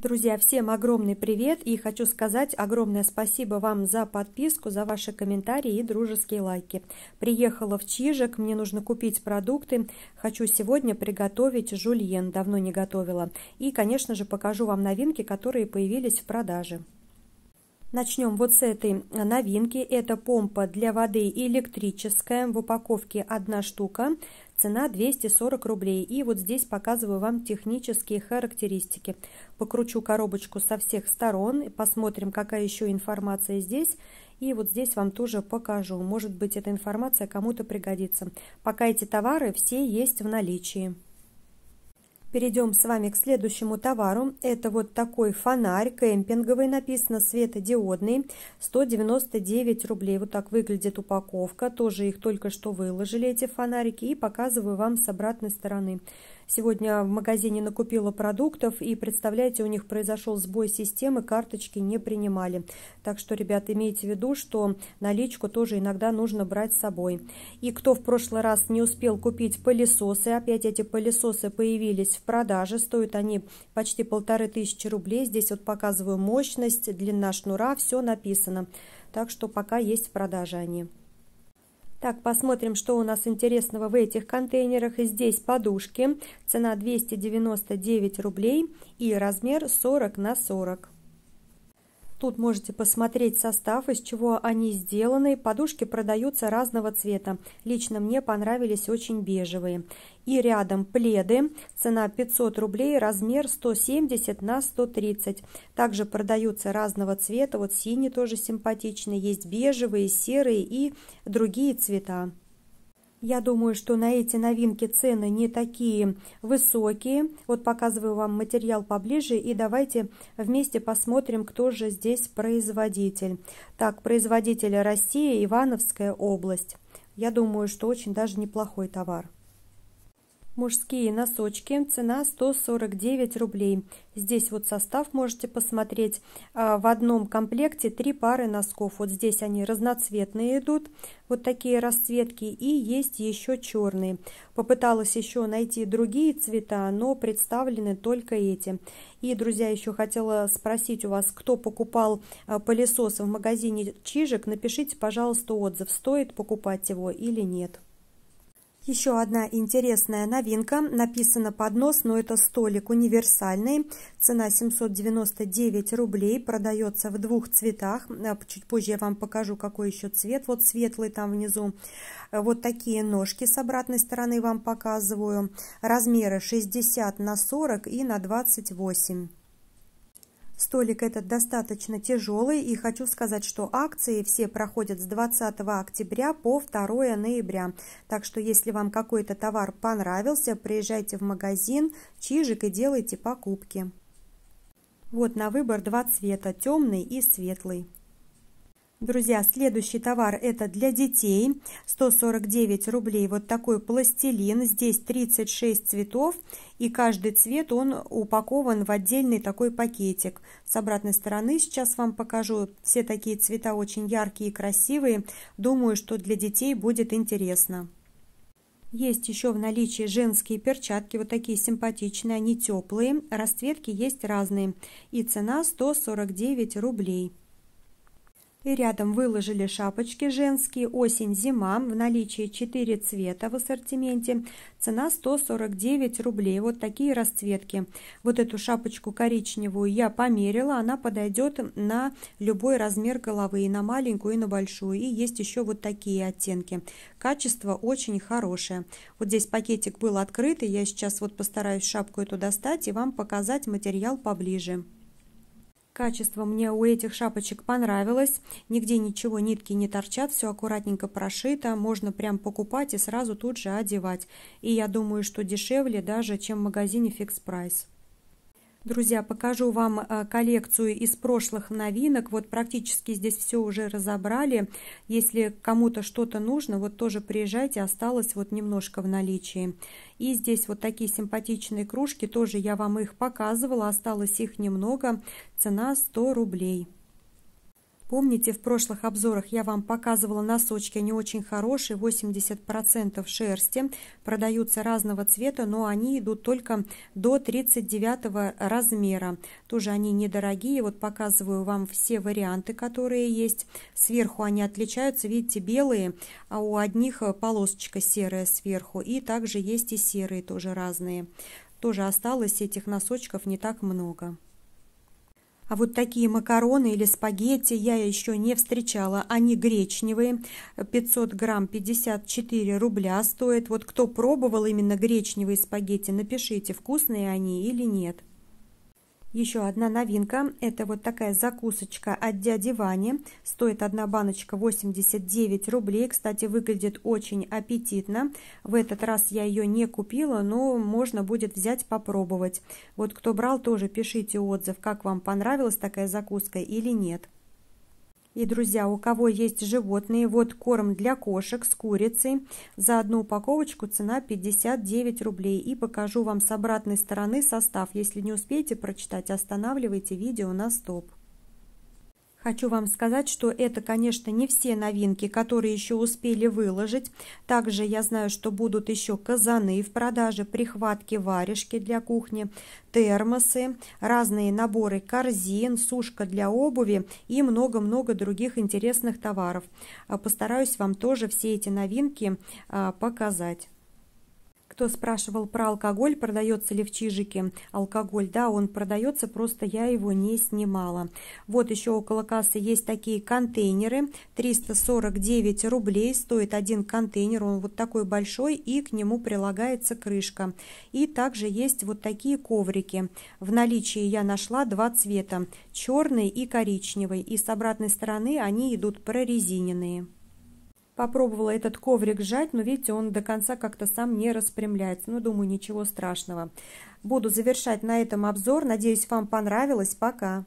Друзья, всем огромный привет и хочу сказать огромное спасибо вам за подписку, за ваши комментарии и дружеские лайки. Приехала в Чижик, мне нужно купить продукты, хочу сегодня приготовить жульен, давно не готовила. И, конечно же, покажу вам новинки, которые появились в продаже. Начнем вот с этой новинки. Это помпа для воды электрическая. В упаковке одна штука. Цена 240 рублей. И вот здесь показываю вам технические характеристики. Покручу коробочку со всех сторон, посмотрим, какая еще информация здесь. И вот здесь вам тоже покажу. Может быть, эта информация кому-то пригодится. Пока эти товары все есть в наличии перейдем с вами к следующему товару. Это вот такой фонарь кемпинговый, написано светодиодный, 199 рублей. Вот так выглядит упаковка. Тоже их только что выложили, эти фонарики, и показываю вам с обратной стороны. Сегодня в магазине накупила продуктов и, представляете, у них произошел сбой системы, карточки не принимали. Так что, ребят, имейте в виду, что наличку тоже иногда нужно брать с собой. И кто в прошлый раз не успел купить пылесосы, опять эти пылесосы появились в продаже, стоят они почти полторы тысячи рублей. Здесь вот показываю мощность, длина шнура, все написано. Так что пока есть в продаже они. Так, посмотрим, что у нас интересного в этих контейнерах. И здесь подушки. Цена 299 рублей и размер 40 на 40. Тут можете посмотреть состав, из чего они сделаны. Подушки продаются разного цвета. Лично мне понравились очень бежевые. И рядом пледы. Цена 500 рублей, размер 170 на 130. Также продаются разного цвета. Вот синий тоже симпатичный. Есть бежевые, серые и другие цвета. Я думаю, что на эти новинки цены не такие высокие. Вот показываю вам материал поближе и давайте вместе посмотрим, кто же здесь производитель. Так, производитель России, Ивановская область. Я думаю, что очень даже неплохой товар. Мужские носочки, цена 149 рублей. Здесь вот состав можете посмотреть. А, в одном комплекте три пары носков. Вот здесь они разноцветные идут, вот такие расцветки. И есть еще черные. Попыталась еще найти другие цвета, но представлены только эти. И, друзья, еще хотела спросить у вас, кто покупал а, пылесос в магазине Чижик. Напишите, пожалуйста, отзыв, стоит покупать его или нет. Еще одна интересная новинка. Написано поднос, но это столик универсальный. Цена 799 рублей. Продается в двух цветах. А, чуть позже я вам покажу, какой еще цвет. Вот светлый там внизу. Вот такие ножки с обратной стороны вам показываю. Размеры 60 на 40 и на 28. Столик этот достаточно тяжелый и хочу сказать, что акции все проходят с 20 октября по 2 ноября. Так что если вам какой-то товар понравился, приезжайте в магазин Чижик и делайте покупки. Вот на выбор два цвета, темный и светлый. Друзья, следующий товар это для детей. 149 рублей. Вот такой пластилин. Здесь 36 цветов. И каждый цвет он упакован в отдельный такой пакетик. С обратной стороны сейчас вам покажу. Все такие цвета очень яркие и красивые. Думаю, что для детей будет интересно. Есть еще в наличии женские перчатки, вот такие симпатичные, они теплые, расцветки есть разные. И цена 149 рублей и рядом выложили шапочки женские «Осень-зима» в наличии 4 цвета в ассортименте. Цена 149 рублей. Вот такие расцветки. Вот эту шапочку коричневую я померила. Она подойдет на любой размер головы, и на маленькую, и на большую. И есть еще вот такие оттенки. Качество очень хорошее. Вот здесь пакетик был открытый. Я сейчас вот постараюсь шапку эту достать и вам показать материал поближе. Качество мне у этих шапочек понравилось. Нигде ничего, нитки не торчат, все аккуратненько прошито. Можно прям покупать и сразу тут же одевать. И я думаю, что дешевле даже, чем в магазине фикс прайс. Друзья, покажу вам э, коллекцию из прошлых новинок. Вот практически здесь все уже разобрали. Если кому-то что-то нужно, вот тоже приезжайте, осталось вот немножко в наличии. И здесь вот такие симпатичные кружки, тоже я вам их показывала, осталось их немного. Цена 100 рублей. Помните, в прошлых обзорах я вам показывала носочки, они очень хорошие, 80% шерсти, продаются разного цвета, но они идут только до 39 размера. Тоже они недорогие, вот показываю вам все варианты, которые есть. Сверху они отличаются, видите, белые, а у одних полосочка серая сверху, и также есть и серые тоже разные. Тоже осталось этих носочков не так много. А вот такие макароны или спагетти я еще не встречала. Они гречневые, 500 грамм 54 рубля стоит. Вот кто пробовал именно гречневые спагетти, напишите, вкусные они или нет. Еще одна новинка. Это вот такая закусочка от дяди Вани. Стоит одна баночка 89 рублей. Кстати, выглядит очень аппетитно. В этот раз я ее не купила, но можно будет взять попробовать. Вот кто брал, тоже пишите отзыв, как вам понравилась такая закуска или нет. И, друзья, у кого есть животные, вот корм для кошек с курицей. За одну упаковочку цена 59 рублей. И покажу вам с обратной стороны состав. Если не успеете прочитать, останавливайте видео на стоп. Хочу вам сказать, что это, конечно, не все новинки, которые еще успели выложить. Также я знаю, что будут еще казаны в продаже, прихватки-варежки для кухни, термосы, разные наборы корзин, сушка для обуви и много-много других интересных товаров. А постараюсь вам тоже все эти новинки а, показать кто спрашивал про алкоголь, продается ли в Чижике алкоголь, да, он продается, просто я его не снимала. Вот еще около кассы есть такие контейнеры, 349 рублей стоит один контейнер, он вот такой большой, и к нему прилагается крышка. И также есть вот такие коврики. В наличии я нашла два цвета, черный и коричневый, и с обратной стороны они идут прорезиненные. Попробовала этот коврик сжать, но видите, он до конца как-то сам не распрямляется. Ну, думаю, ничего страшного. Буду завершать на этом обзор. Надеюсь, вам понравилось. Пока!